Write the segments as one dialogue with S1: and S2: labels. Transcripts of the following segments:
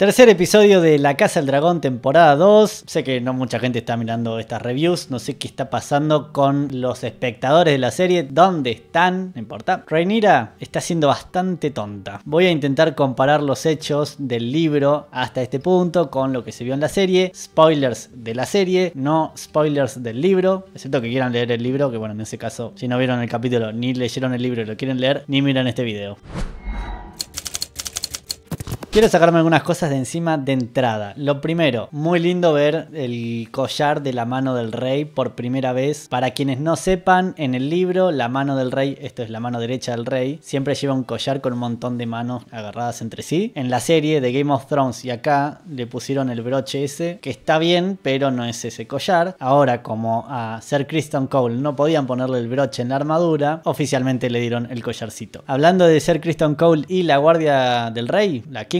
S1: Tercer episodio de La Casa del Dragón, temporada 2. Sé que no mucha gente está mirando estas reviews, no sé qué está pasando con los espectadores de la serie, dónde están, no importa. Rhaenyra está siendo bastante tonta. Voy a intentar comparar los hechos del libro hasta este punto con lo que se vio en la serie. Spoilers de la serie, no spoilers del libro, excepto que quieran leer el libro, que bueno, en ese caso, si no vieron el capítulo, ni leyeron el libro y lo quieren leer, ni miran este video. Quiero sacarme algunas cosas de encima de entrada. Lo primero, muy lindo ver el collar de la mano del rey por primera vez. Para quienes no sepan, en el libro, la mano del rey, esto es la mano derecha del rey, siempre lleva un collar con un montón de manos agarradas entre sí. En la serie de Game of Thrones y acá le pusieron el broche ese, que está bien, pero no es ese collar. Ahora, como a Ser Kristen Cole no podían ponerle el broche en la armadura, oficialmente le dieron el collarcito. Hablando de Ser Kristen Cole y la guardia del rey, la que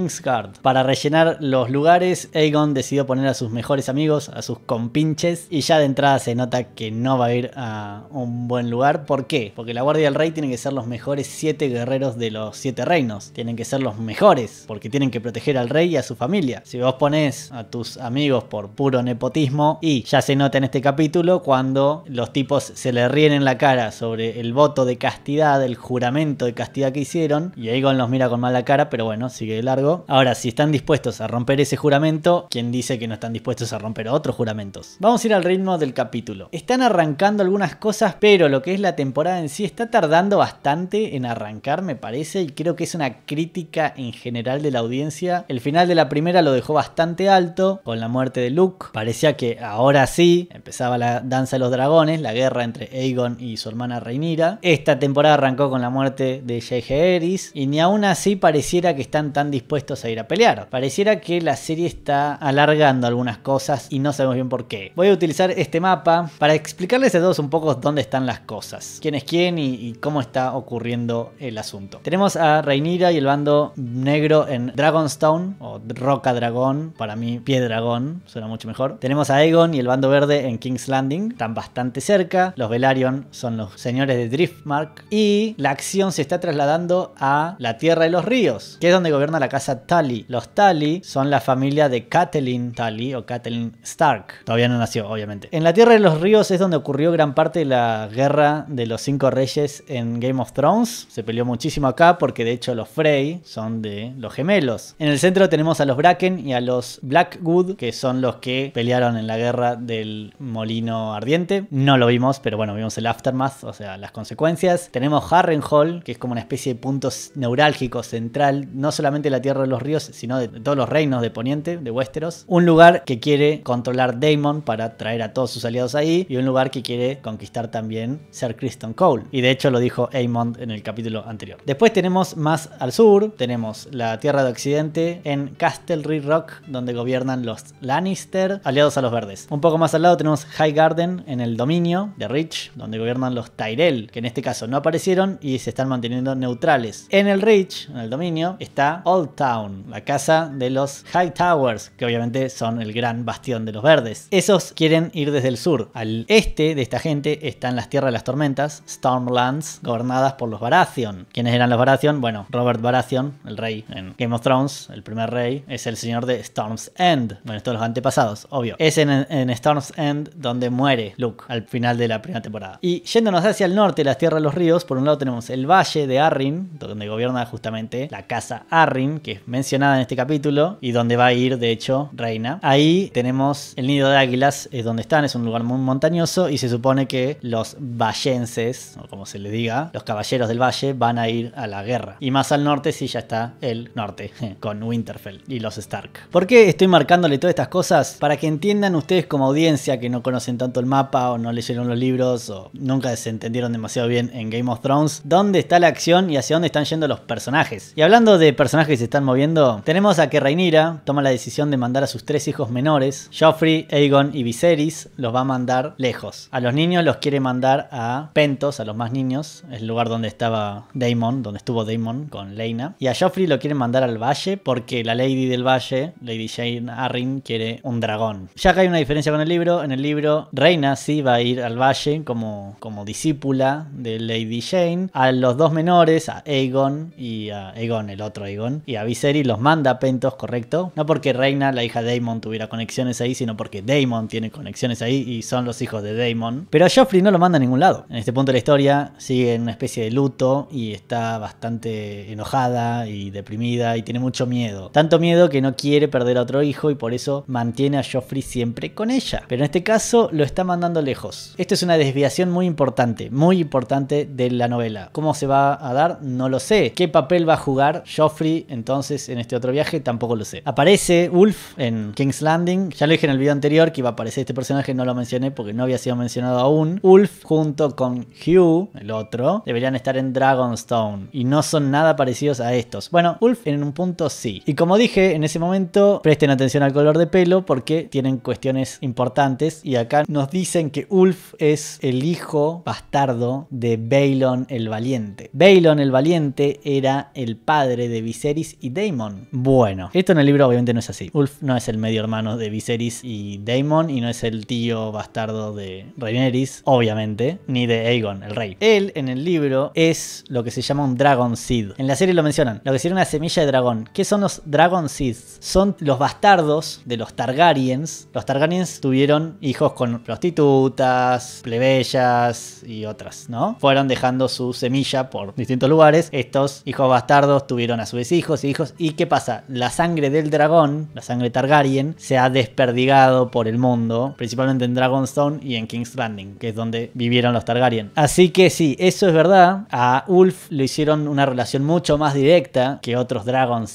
S1: para rellenar los lugares, Aegon decidió poner a sus mejores amigos, a sus compinches, y ya de entrada se nota que no va a ir a un buen lugar. ¿Por qué? Porque la Guardia del Rey tiene que ser los mejores siete guerreros de los siete reinos. Tienen que ser los mejores, porque tienen que proteger al rey y a su familia. Si vos pones a tus amigos por puro nepotismo, y ya se nota en este capítulo cuando los tipos se le ríen en la cara sobre el voto de castidad, el juramento de castidad que hicieron, y Aegon los mira con mala cara, pero bueno, sigue de largo Ahora, si están dispuestos a romper ese juramento, ¿quién dice que no están dispuestos a romper otros juramentos? Vamos a ir al ritmo del capítulo. Están arrancando algunas cosas, pero lo que es la temporada en sí está tardando bastante en arrancar, me parece, y creo que es una crítica en general de la audiencia. El final de la primera lo dejó bastante alto, con la muerte de Luke. Parecía que ahora sí empezaba la danza de los dragones, la guerra entre Aegon y su hermana Reinira. Esta temporada arrancó con la muerte de Jaehaerys y ni aún así pareciera que están tan dispuestos esto a ir a pelear. Pareciera que la serie está alargando algunas cosas y no sabemos bien por qué. Voy a utilizar este mapa para explicarles a todos un poco dónde están las cosas, quién es quién y, cómo está ocurriendo el asunto. Tenemos a Reinira y el bando negro en Dragonstone o Roca Dragón, para mí Pie Dragón, suena mucho mejor. Tenemos a Aegon y el bando verde en King's Landing, están bastante cerca. Los Velaryon son los señores de Driftmark y la acción se está trasladando a la Tierra de los Ríos, que es donde gobierna la Casa Tally, Los Tally son la familia de Catelyn Tully o Catelyn Stark. Todavía no nació, obviamente. En la Tierra de los Ríos es donde ocurrió gran parte de la guerra de los cinco reyes en Game of Thrones. Se peleó muchísimo acá porque de hecho los Frey son de los gemelos. En el centro tenemos a los Bracken y a los Blackwood, que son los que pelearon en la guerra del molino ardiente. No lo vimos, pero bueno, vimos el aftermath, o sea, las consecuencias. Tenemos Harrenhal, que es como una especie de punto neurálgico central, no solamente la Tierra de los Ríos, sino de todos los reinos de Poniente, de Westeros. Un lugar que quiere controlar Daemon para traer a todos sus aliados ahí y un lugar que quiere conquistar también Ser Kristen Cole. Y de hecho lo dijo Aemond en el capítulo anterior. Después tenemos más al sur, tenemos la Tierra de Occidente en Castle Rock, donde gobiernan los Lannister, aliados a los verdes. Un poco más al lado tenemos High Garden en el dominio de Rich, donde gobiernan los Tyrell, que en este caso no aparecieron y se están manteniendo neutrales. En el Rich, en el dominio, está Old Town la casa de los High Towers, que obviamente son el gran bastión de los verdes. Esos quieren ir desde el sur. Al este de esta gente están las tierras de las tormentas, Stormlands, gobernadas por los Baratheon. ¿Quiénes eran los Baratheon? Bueno, Robert Baratheon, el rey en Game of Thrones, el primer rey, es el señor de Storm's End. Bueno, estos los antepasados, obvio. Es en, Storm's End donde muere Luke al final de la primera temporada. Y yéndonos hacia el norte, las tierras de los ríos, por un lado tenemos el valle de Arryn, donde gobierna justamente la casa Arryn, que es mencionada en este capítulo y donde va a ir, de hecho, Reina. Ahí tenemos el nido de águilas, es donde están, es un lugar muy montañoso y se supone que los vallenses, o como se le diga, los caballeros del valle, van a ir a la guerra. Y más al norte sí ya está el norte, con Winterfell y los Stark. ¿Por qué estoy marcándole todas estas cosas? Para que entiendan ustedes como audiencia que no conocen tanto el mapa o no leyeron los libros o nunca se entendieron demasiado bien en Game of Thrones, dónde está la acción y hacia dónde están yendo los personajes. Y hablando de personajes que están moviendo, tenemos a que Reinira toma la decisión de mandar a sus tres hijos menores, Joffrey, Aegon y Viserys, los va a mandar lejos. A los niños los quiere mandar a Pentos, a los más niños, el lugar donde estaba Daemon, donde estuvo Daemon con Leina. Y a Joffrey lo quiere mandar al valle porque la Lady del Valle, Lady Jane Arryn, quiere un dragón. Ya que hay una diferencia con el libro, en el libro Reina sí va a ir al valle como, como discípula de Lady Jane. A los dos menores, a Aegon y a Aegon, el otro Aegon, y a Viserys los manda a Pentos, ¿correcto? No porque Reina, la hija de Daemon, tuviera conexiones ahí, sino porque Daemon tiene conexiones ahí y son los hijos de Daemon. Pero a Joffrey no lo manda a ningún lado. En este punto de la historia sigue en una especie de luto y está bastante enojada y deprimida y tiene mucho miedo. Tanto miedo que no quiere perder a otro hijo y por eso mantiene a Joffrey siempre con ella. Pero en este caso lo está mandando lejos. Esto es una desviación muy importante, muy importante de la novela. ¿Cómo se va a dar? No lo sé. ¿Qué papel va a jugar Joffrey entonces? entonces en este otro viaje tampoco lo sé. Aparece Ulf en King's Landing. Ya lo dije en el video anterior que iba a aparecer este personaje, no lo mencioné porque no había sido mencionado aún. Ulf junto con Hugh, el otro, deberían estar en Dragonstone y no son nada parecidos a estos. Bueno, Ulf en un punto sí. Y como dije en ese momento, presten atención al color de pelo porque tienen cuestiones importantes y acá nos dicen que Ulf es el hijo bastardo de Balon el Valiente. Balon el Valiente era el padre de Viserys y Daemon. Bueno, esto en el libro obviamente no es así. Ulf no es el medio hermano de Viserys y Daemon y no es el tío bastardo de Rhaenyra, obviamente, ni de Aegon, el rey. Él en el libro es lo que se llama un Dragon Seed. En la serie lo mencionan, lo que sería una semilla de dragón. ¿Qué son los Dragon Seeds? Son los bastardos de los Targaryens. Los Targaryens tuvieron hijos con prostitutas, plebeyas y otras, ¿no? Fueron dejando su semilla por distintos lugares. Estos hijos bastardos tuvieron a su hijos y hijos ¿Y qué pasa? La sangre del dragón, la sangre Targaryen, se ha desperdigado por el mundo, principalmente en Dragonstone y en King's Landing, que es donde vivieron los Targaryen. Así que sí, eso es verdad. A Ulf le hicieron una relación mucho más directa que otros Dragon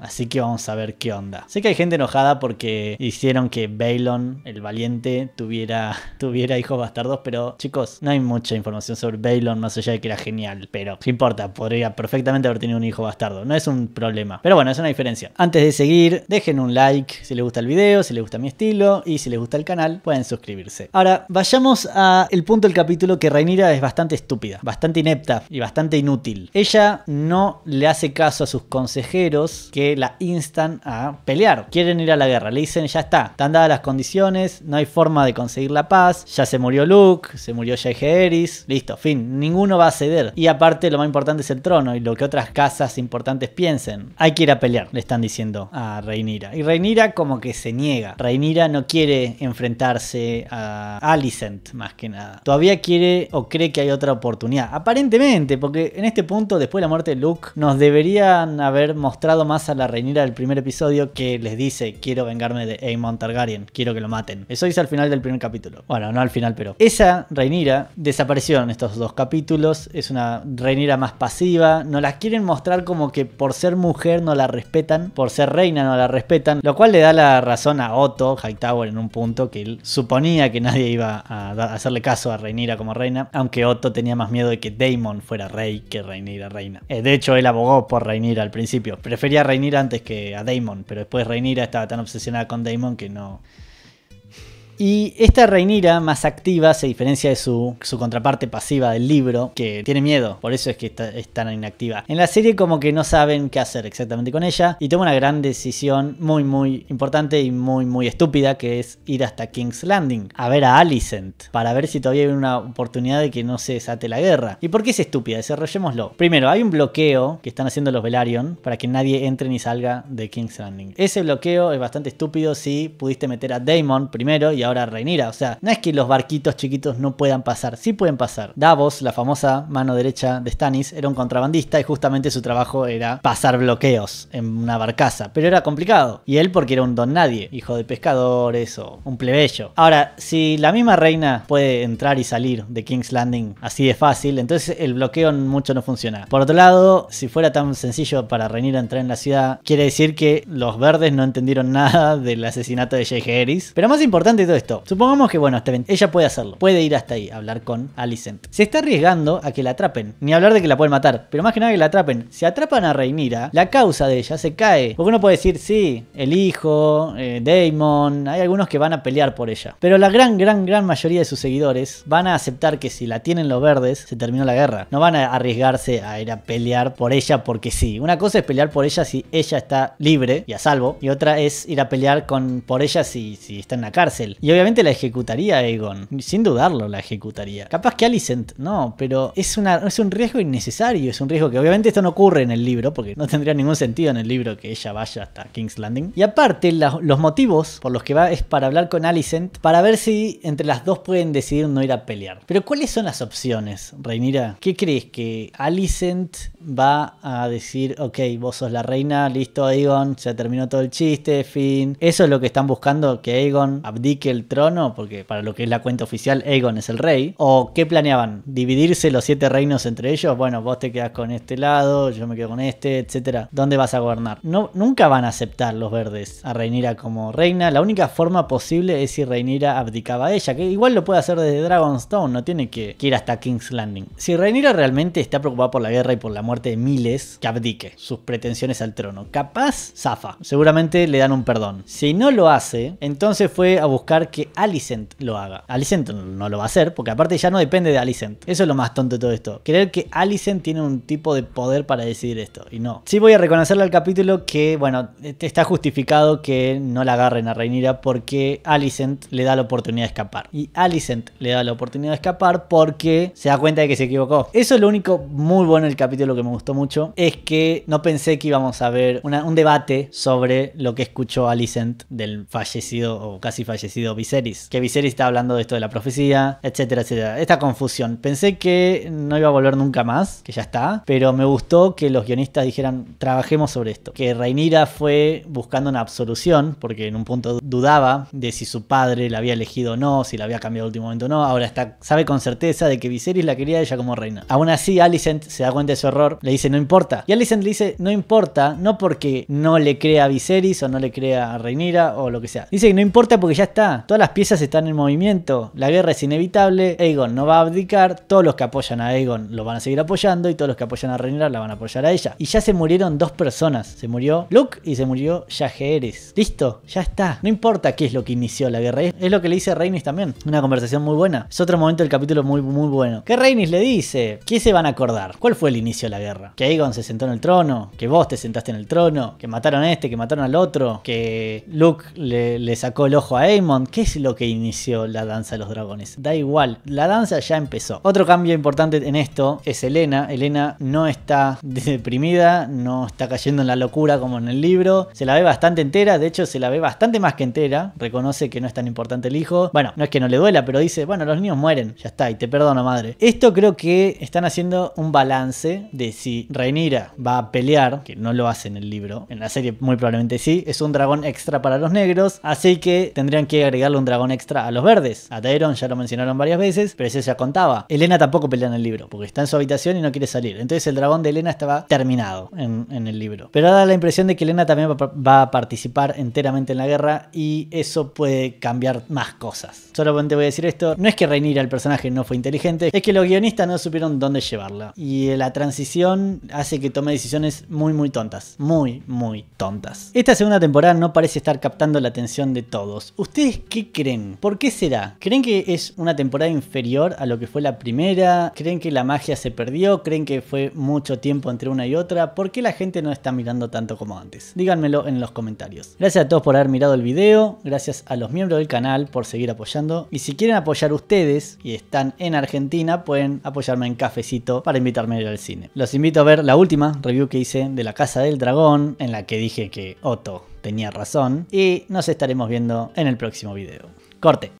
S1: Así que vamos a ver qué onda. Sé que hay gente enojada porque hicieron que Balon, el valiente, tuviera, tuviera hijos bastardos, pero chicos, no hay mucha información sobre Balon más allá de que era genial. Pero no importa, podría perfectamente haber tenido un hijo bastardo. No es un problema. Pero bueno, es una diferencia. Antes de seguir, dejen un like si les gusta el video, si les gusta mi estilo y si les gusta el canal, pueden suscribirse. Ahora, vayamos al punto del capítulo que Rhaenyra es bastante estúpida, bastante inepta y bastante inútil. Ella no le hace caso a sus consejeros que la instan a pelear. Quieren ir a la guerra, le dicen ya está, están dadas las condiciones, no hay forma de conseguir la paz, ya se murió Luke, se murió eris listo, fin, ninguno va a ceder. Y aparte lo más importante es el trono y lo que otras casas importantes piensen. Hay que ir a pelear, le están diciendo a Reinira. Y Reinira como que se niega. Reinira no quiere enfrentarse a Alicent más que nada. Todavía quiere o cree que hay otra oportunidad. Aparentemente, porque en este punto, después de la muerte de Luke, nos deberían haber mostrado más a la reinira del primer episodio que les dice, quiero vengarme de Aemon Targaryen, quiero que lo maten. Eso dice al final del primer capítulo. Bueno, no al final, pero... Esa reinira desapareció en estos dos capítulos, es una reinira más pasiva, no la quieren mostrar como que por ser mujer no la respetan, por ser reina no la respetan, lo cual le da la razón a Otto Hightower en un punto que él suponía que nadie iba a hacerle caso a Reinira como reina, aunque Otto tenía más miedo de que Daemon fuera rey que Reinira reina. Eh, de hecho, él abogó por Reinira al principio, prefería Reinira antes que a Damon, pero después Rhaenyra estaba tan obsesionada con Damon que no, y esta Reinira más activa se diferencia de su, contraparte pasiva del libro, que tiene miedo, por eso es que está, es tan inactiva. En la serie como que no saben qué hacer exactamente con ella y toma una gran decisión muy muy importante y muy muy estúpida que es ir hasta King's Landing a ver a Alicent para ver si todavía hay una oportunidad de que no se desate la guerra. ¿Y por qué es estúpida? Desarrollémoslo. Primero, hay un bloqueo que están haciendo los Velaryon para que nadie entre ni salga de King's Landing. Ese bloqueo es bastante estúpido si pudiste meter a Daemon primero y a ahora Reinira. O sea, no es que los barquitos chiquitos no puedan pasar, sí pueden pasar. Davos, la famosa mano derecha de Stannis, era un contrabandista y justamente su trabajo era pasar bloqueos en una barcaza, pero era complicado. Y él porque era un don nadie, hijo de pescadores o un plebeyo. Ahora, si la misma reina puede entrar y salir de King's Landing así de fácil, entonces el bloqueo mucho no funciona. Por otro lado, si fuera tan sencillo para Reinira entrar en la ciudad, quiere decir que los verdes no entendieron nada del asesinato de Jay Harris. Pero más importante esto, supongamos que, bueno, bien ella puede hacerlo, puede ir hasta ahí, a hablar con Alicent. Se está arriesgando a que la atrapen, ni hablar de que la pueden matar, pero más que nada que la atrapen. Si atrapan a Reinira, la causa de ella se cae. Porque uno puede decir, sí, el hijo, eh, Damon, hay algunos que van a pelear por ella. Pero la gran, gran, gran mayoría de sus seguidores van a aceptar que si la tienen los verdes, se terminó la guerra. No van a arriesgarse a ir a pelear por ella porque sí. Una cosa es pelear por ella si ella está libre y a salvo, y otra es ir a pelear con, por ella si, si está en la cárcel. Y obviamente la ejecutaría Aegon, sin dudarlo la ejecutaría. Capaz que Alicent no, pero es, una, es un riesgo innecesario, es un riesgo que obviamente esto no ocurre en el libro, porque no tendría ningún sentido en el libro que ella vaya hasta King's Landing. Y aparte, los motivos por los que va es para hablar con Alicent, para ver si entre las dos pueden decidir no ir a pelear. Pero ¿cuáles son las opciones, Reinira? ¿Qué crees? ¿Que Alicent va a decir, ok, vos sos la reina, listo Aegon, se terminó todo el chiste, fin? ¿Eso es lo que están buscando, que Aegon abdique el trono, porque para lo que es la cuenta oficial, Aegon es el rey. ¿O qué planeaban? ¿Dividirse los siete reinos entre ellos? Bueno, vos te quedas con este lado, yo me quedo con este, etcétera. ¿Dónde vas a gobernar? No, nunca van a aceptar los verdes a Reinira como reina. La única forma posible es si Reinira abdicaba a ella, que igual lo puede hacer desde Dragonstone, no tiene que, que ir hasta King's Landing. Si Reinira realmente está preocupada por la guerra y por la muerte de miles, que abdique sus pretensiones al trono. Capaz, zafa. Seguramente le dan un perdón. Si no lo hace, entonces fue a buscar que Alicent lo haga. Alicent no lo va a hacer, porque aparte ya no depende de Alicent. Eso es lo más tonto de todo esto. Creer que Alicent tiene un tipo de poder para decidir esto, y no. Sí voy a reconocerle al capítulo que, bueno, está justificado que no la agarren a Reinira porque Alicent le da la oportunidad de escapar. Y Alicent le da la oportunidad de escapar porque se da cuenta de que se equivocó. Eso es lo único muy bueno del capítulo que me gustó mucho, es que no pensé que íbamos a ver un debate sobre lo que escuchó Alicent del fallecido o casi fallecido Viserys. Que Viserys está hablando de esto de la profecía, etcétera, etcétera. Esta confusión. Pensé que no iba a volver nunca más, que ya está, pero me gustó que los guionistas dijeran, trabajemos sobre esto. Que Reinira fue buscando una absolución, porque en un punto dudaba de si su padre la había elegido o no, si la había cambiado al último momento o no. Ahora está, sabe con certeza de que Viserys la quería ella como reina. Aún así, Alicent se da cuenta de su error, le dice, no importa. Y Alicent le dice, no importa, no porque no le crea a Viserys o no le crea a Reinira o lo que sea. Dice que no importa porque ya está, todas las piezas están en movimiento, la guerra es inevitable, Aegon no va a abdicar, todos los que apoyan a Aegon lo van a seguir apoyando y todos los que apoyan a Rhaenyra la van a apoyar a ella. Y ya se murieron dos personas, se murió Luke y se murió Jaehaerys. Listo, ya está. No importa qué es lo que inició la guerra, es lo que le dice Rhaenys también. Una conversación muy buena. Es otro momento del capítulo muy muy bueno. ¿Qué Rhaenys le dice, ¿qué se van a acordar? ¿Cuál fue el inicio de la guerra? Que Aegon se sentó en el trono, que vos te sentaste en el trono, que mataron a este, que mataron al otro, que Luke le, le sacó el ojo a Aemon, ¿Qué es lo que inició la danza de los dragones? Da igual, la danza ya empezó. Otro cambio importante en esto es Elena. Elena no está deprimida, no está cayendo en la locura como en el libro. Se la ve bastante entera, de hecho se la ve bastante más que entera. Reconoce que no es tan importante el hijo. Bueno, no es que no le duela, pero dice, bueno, los niños mueren, ya está, y te perdono madre. Esto creo que están haciendo un balance de si Rhaenyra va a pelear, que no lo hace en el libro, en la serie muy probablemente sí, es un dragón extra para los negros, así que tendrían que agregar agregarle un dragón extra a los verdes. A Daeron ya lo mencionaron varias veces, pero ese ya contaba. Elena tampoco pelea en el libro, porque está en su habitación y no quiere salir. Entonces el dragón de Elena estaba terminado en, el libro. Pero da la impresión de que Elena también va, a participar enteramente en la guerra y eso puede cambiar más cosas. Solamente voy a decir esto, no es que Reinira el personaje no fue inteligente, es que los guionistas no supieron dónde llevarla. Y eh, la transición hace que tome decisiones muy muy tontas, muy muy tontas. Esta segunda temporada no parece estar captando la atención de todos. ¿Ustedes ¿qué creen? ¿Por qué será? ¿Creen que es una temporada inferior a lo que fue la primera? ¿Creen que la magia se perdió? ¿Creen que fue mucho tiempo entre una y otra? ¿Por qué la gente no está mirando tanto como antes? Díganmelo en los comentarios. Gracias a todos por haber mirado el video, gracias a los miembros del canal por seguir apoyando y si quieren apoyar ustedes y están en Argentina pueden apoyarme en cafecito para invitarme a ir al cine. Los invito a ver la última review que hice de La Casa del Dragón en la que dije que Otto tenía razón. Y nos estaremos viendo en el próximo video. Corte.